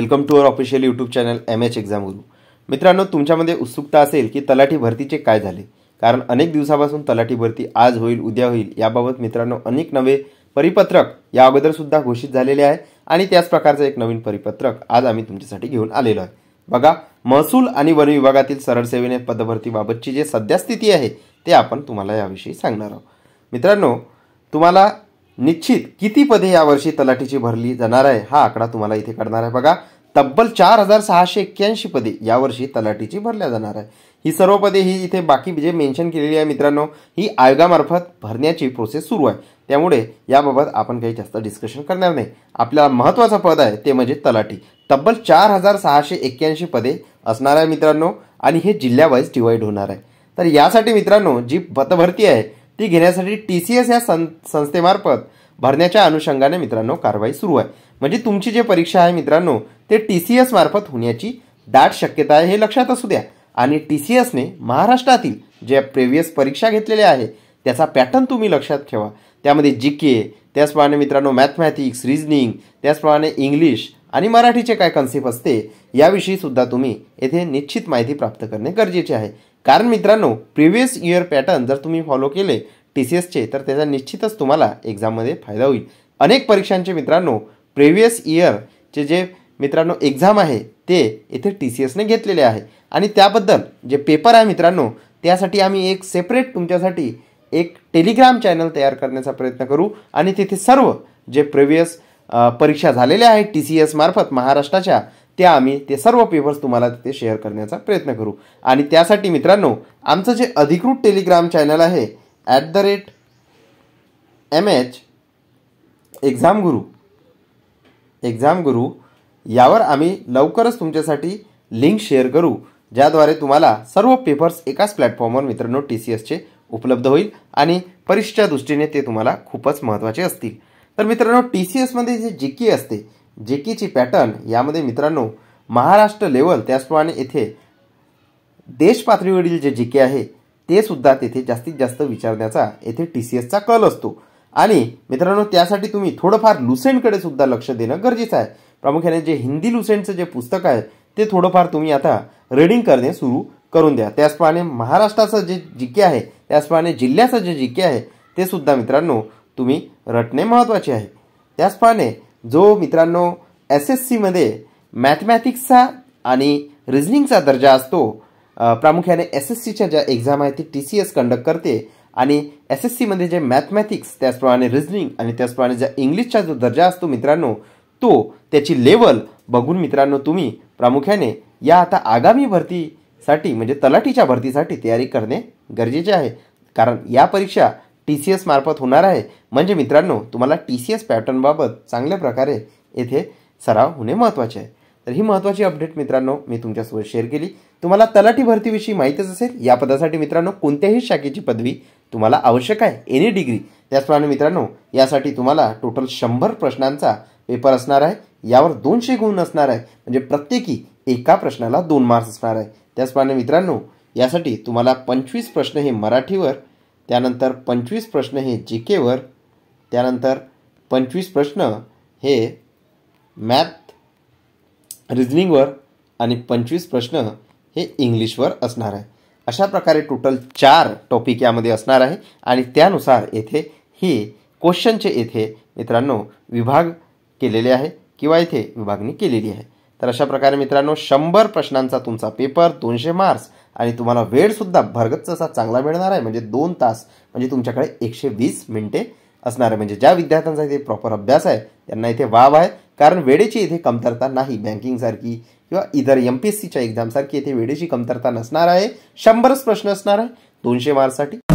welcome to our official YouTube channel M H exam Guru मित्रांनो तुमच्यामध्ये उत्सुकता असेल की तलाठी भरतीचे काय झाले कारण अनेक दिवसापासून तलाठी भरती आज होईल उद्या होईल याबाबत मित्रांनो अनेक नवे परिपत्रक या अगोदरसुद्धा घोषित झालेले आहे आणि त्याच प्रकारचं एक नवीन परिपत्रक आज आम्ही तुमच्यासाठी घेऊन आलेलो आहे बघा महसूल आणि वन विभागातील सरळ सेवेने पदभरतीबाबतची जे सध्या स्थिती आहे ते आपण तुम्हाला याविषयी सांगणार आहोत मित्रांनो तुम्हाला निश्चित किती पदे यावर्षी तलाठीची भरली जाणार आहे हा आकडा तुम्हाला इथे करणार आहे बघा तब्बल चार हजार सहाशे एक्क्याऐंशी पदे यावर्षी तलाठीची भरल्या जाणार आहे ही सर्व पदे ही इथे बाकी जे मेन्शन केलेली आहे मित्रांनो ही आयोगामार्फत भरण्याची प्रोसेस सुरू आहे त्यामुळे याबाबत आपण काही जास्त डिस्कशन करणार नाही आपल्याला महत्वाचं पद आहे ते म्हणजे तलाठी तब्बल चार हजार सहाशे एक्क्याऐंशी पदे असणार आहे मित्रांनो आणि हे जिल्ह्यावाईज डिवाईड होणार आहे तर यासाठी मित्रांनो जी पतभरती आहे ती घेण्यासाठी टी सी एस या सं संस्थेमार्फत भरण्याच्या अनुषंगाने मित्रांनो कारवाई सुरू आहे म्हणजे तुमची जे परीक्षा आहे मित्रांनो ते टी सी एस मार्फत होण्याची दाट शक्यता आहे हे लक्षात असू द्या आणि टी सी एसने महाराष्ट्रातील ज्या प्रेवियस परीक्षा घेतलेल्या आहे त्याचा पॅटर्न तुम्ही लक्षात ठेवा त्यामध्ये जी के त्याचप्रमाणे मित्रांनो मॅथमॅटिक्स रिजनिंग त्याचप्रमाणे इंग्लिश आणि मराठीचे काय कन्सेप्ट असते याविषयी सुद्धा तुम्ही येथे निश्चित माहिती प्राप्त करणे गरजेचे आहे कारण मित्रांनो प्रिव्हियस इयर पॅटर्न जर तुम्ही फॉलो केले टी सी एसचे तर त्याचा निश्चितच तुम्हाला एक्झाममध्ये फायदा होईल अनेक परीक्षांचे मित्रांनो प्रिव्हियस इयरचे जे मित्रांनो एक्झाम आहे ते इथे टी सी एसने घेतलेले आहे आणि त्याबद्दल जे पेपर आहे मित्रांनो त्यासाठी आम्ही एक सेपरेट तुमच्यासाठी एक टेलिग्राम चॅनल तयार करण्याचा प्रयत्न करू आणि तिथे सर्व जे प्रिव्हियस परीक्षा झालेल्या आहेत टी सी एस मार्फत महाराष्ट्राच्या त्या आम्ही ते सर्व पेपर्स तुम्हाला तिथे शेअर करण्याचा प्रयत्न करू आणि त्यासाठी मित्रांनो आमचं जे अधिकृत टेलिग्राम चॅनल आहे at the rate M H exam Guru exam Guru यावर आम्ही लवकरच तुमच्यासाठी लिंक शेअर करू ज्याद्वारे तुम्हाला सर्व पेपर्स एकाच प्लॅटफॉर्मवर मित्रांनो टी सी एसचे उपलब्ध होईल आणि परीक्षेच्या दृष्टीने ते तुम्हाला खूपच महत्त्वाचे असतील तर मित्रांनो टी सी एसमध्ये जे के असते केची पॅटर्न यामध्ये मित्रांनो महाराष्ट्र लेवल त्याचप्रमाणे येथे देश पातळीवरील जे के आहे ते सुद्धा तेथे जास्तीत जास्त विचारण्याचा येथे टी सी एसचा कल असतो आणि मित्रांनो त्यासाठी तुम्ही थोडंफार लुसेंटकडे सुद्धा लक्ष देणं गरजेचं आहे प्रामुख्याने जे हिंदी लुसेंटचं जे पुस्तक आहे ते थोडंफार तुम्ही आता रीडिंग करणे सुरू करून द्या त्याचप्रमाणे महाराष्ट्राचं जे जिके आहे त्याचप्रमाणे जिल्ह्याचं जे जिके आहे ते सुद्धा मित्रांनो तुम्ही रटणे महत्त्वाचे आहे त्याचप्रमाणे जो मित्रांनो एस एस सीमध्ये मॅथमॅटिक्सचा आणि रिझनिंगचा दर्जा असतो प्रामुख्याने एस एस सीच्या ज्या एक्झाम आहेत ती टी सी एस कंडक्ट करते आणि एस एस सीमध्ये जे मॅथमॅटिक्स त्याचप्रमाणे रिजनिंग आणि त्याचप्रमाणे ज्या इंग्लिशचा जो दर्जा असतो मित्रांनो तो त्याची लेवल बघून मित्रांनो तुम्ही प्रामुख्याने या आता आगामी भरतीसाठी म्हणजे तलाठीच्या भरतीसाठी तयारी करणे गरजेचे आहे कारण या परीक्षा टी सी एस मार्फत होणार आहे म्हणजे मित्रांनो तुम्हाला टी सी एस पॅटर्नबाबत चांगल्या प्रकारे येथे सराव होणे महत्त्वाचे आहे तर ही महत्त्वाची अपडेट मित्रांनो मी तुमच्यासोबत शेअर केली तुम्हाला तलाठी भरतीविषयी माहितीच असेल या पदासाठी मित्रांनो कोणत्याही शाखेची पदवी तुम्हाला आवश्यक आहे एनी डिग्री त्याचप्रमाणे मित्रांनो यासाठी तुम्हाला टोटल शंभर प्रश्नांचा पेपर असणार आहे यावर दोनशे गुण असणार आहे म्हणजे प्रत्येकी एका प्रश्नाला दोन मार्क्स असणार आहे त्याचप्रमाणे मित्रांनो यासाठी तुम्हाला पंचवीस प्रश्न हे मराठीवर त्यानंतर पंचवीस प्रश्न हे जे केवर त्यानंतर पंचवीस प्रश्न हे मॅथ रिजनिंगवर आणि पंचवीस प्रश्न हे इंग्लिशवर असणार आहे अशा प्रकारे टोटल चार टॉपिक यामध्ये असणार आहे आणि त्यानुसार येथे हे क्वेश्चनचे येथे मित्रांनो विभाग केलेले आहे किंवा इथे विभागणी केलेली आहे तर अशा प्रकारे मित्रांनो शंभर प्रश्नांचा तुमचा पेपर दोनशे मार्क्स आणि तुम्हाला वेळसुद्धा भरगत असा चांगला मिळणार आहे म्हणजे दोन तास म्हणजे तुमच्याकडे एकशे वीस मिनटे आहे म्हणजे ज्या विद्यार्थ्यांचा इथे प्रॉपर अभ्यास आहे त्यांना इथे वाव आहे कारण वेळेची इथे कमतरता नाही बँकिंगसारखी किंवा इतर एम पी एस सीच्या एक्झामसारखी इथे वेळेची कमतरता नसणार आहे शंभरच प्रश्न असणार आहे दोनशे मार्कसाठी